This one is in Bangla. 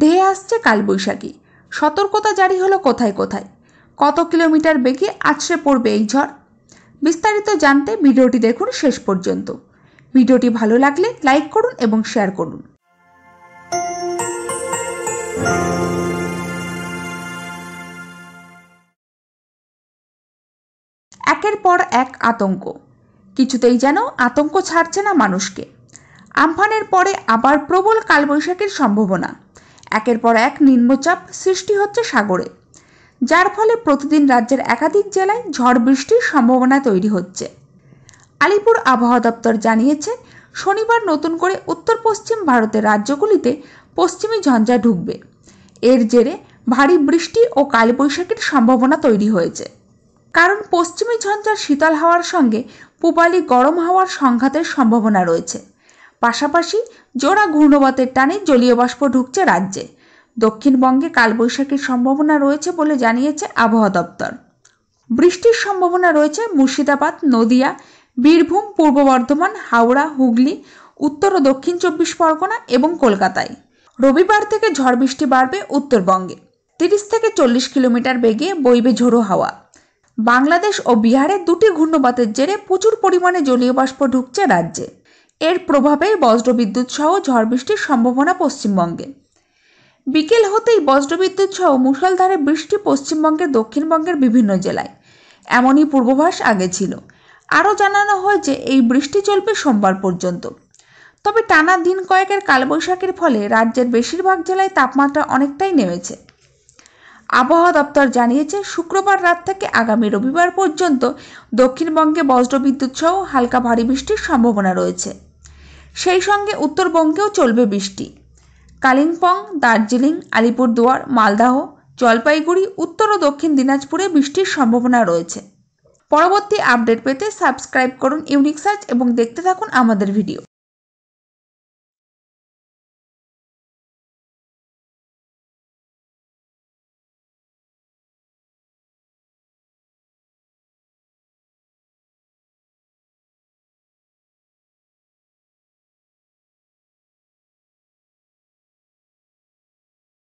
ধেয়ে আসছে কালবৈশাখী সতর্কতা জারি হলো কোথায় কোথায় কত কিলোমিটার বেগে আছড়ে পড়বে এই ঝড় বিস্তারিত জানতে ভিডিওটি দেখুন শেষ পর্যন্ত ভিডিওটি ভালো লাগলে লাইক করুন এবং শেয়ার করুন একের পর এক আতঙ্ক কিছুতেই যেন আতঙ্ক ছাড়ছে না মানুষকে আমফানের পরে আবার প্রবল কালবৈশাখীর সম্ভাবনা একের পর এক নিম্নচাপ সৃষ্টি হচ্ছে সাগরে যার ফলে প্রতিদিন রাজ্যের একাধিক জেলায় ঝড় বৃষ্টির সম্ভাবনা তৈরি হচ্ছে আলিপুর আবহাওয়া দপ্তর জানিয়েছে শনিবার নতুন করে উত্তর পশ্চিম ভারতের রাজ্যগুলিতে পশ্চিমী ঝঞ্ঝা ঢুকবে এর জেরে ভারী বৃষ্টি ও কালবৈশাখীর সম্ভাবনা তৈরি হয়েছে কারণ পশ্চিমী ঝঞ্ঝার শীতল হাওয়ার সঙ্গে পূবালি গরম হাওয়ার সংঘাতের সম্ভাবনা রয়েছে পাশাপাশি জোড়া ঘূর্ণবাতের টানে জলীয় বাষ্প ঢুকছে রাজ্যে দক্ষিণবঙ্গে কালবৈশাখীর সম্ভাবনা রয়েছে বলে জানিয়েছে আবহাওয়া দপ্তর বৃষ্টির সম্ভাবনা রয়েছে মুর্শিদাবাদ নদিয়া বীরভূম পূর্ব বর্ধমান হাওড়া হুগলি উত্তর ও দক্ষিণ চব্বিশ পরগনা এবং কলকাতায় রবিবার থেকে ঝড় বৃষ্টি বাড়বে উত্তরবঙ্গে তিরিশ থেকে চল্লিশ কিলোমিটার বেগে বইবে ঝোড়ো হাওয়া বাংলাদেশ ও বিহারে দুটি ঘূর্ণপাতের জেরে প্রচুর পরিমাণে জলীয় বাষ্প ঢুকছে রাজ্যে এর প্রভাবে বজ্রবিদ্যুৎ সহ ঝড় বৃষ্টির সম্ভাবনা পশ্চিমবঙ্গে বিকেল হতেই বজ্রবিদ্যুৎ সহ মুষলধারে বৃষ্টি পশ্চিমবঙ্গের দক্ষিণবঙ্গের বিভিন্ন জেলায় এমনই পূর্বাভাস আগে ছিল আরও জানানো হয়েছে এই বৃষ্টি চলবে সোমবার পর্যন্ত তবে টানা দিন কয়েকের কালবৈশাখীর ফলে রাজ্যের বেশিরভাগ জেলায় তাপমাত্রা অনেকটাই নেমেছে আবহাওয়া দপ্তর জানিয়েছে শুক্রবার রাত থেকে আগামী রবিবার পর্যন্ত দক্ষিণবঙ্গে বজ্রবিদ্যুৎ সহ হালকা ভারী বৃষ্টির সম্ভাবনা রয়েছে সেই সঙ্গে উত্তরবঙ্গেও চলবে বৃষ্টি কালিম্পং দার্জিলিং আলিপুরদুয়ার মালদাহ জলপাইগুড়ি উত্তর ও দক্ষিণ দিনাজপুরে বৃষ্টির সম্ভাবনা রয়েছে পরবর্তী আপডেট পেতে সাবস্ক্রাইব করুন ইউনিক সার্চ এবং দেখতে থাকুন আমাদের ভিডিও